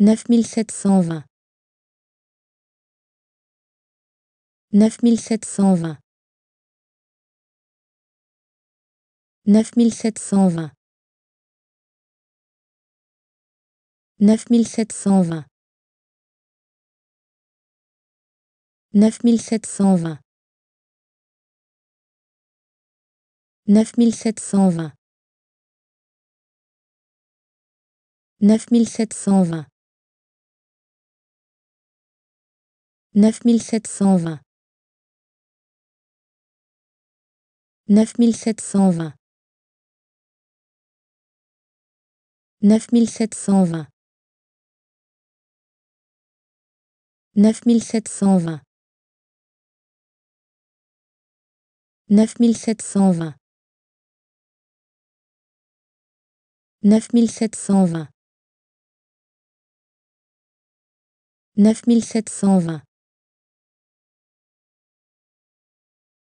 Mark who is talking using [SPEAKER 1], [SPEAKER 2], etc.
[SPEAKER 1] 9720 9720 9720 9720 9720 9720 9720 9720 9720 9720 9720 9720 9720 9720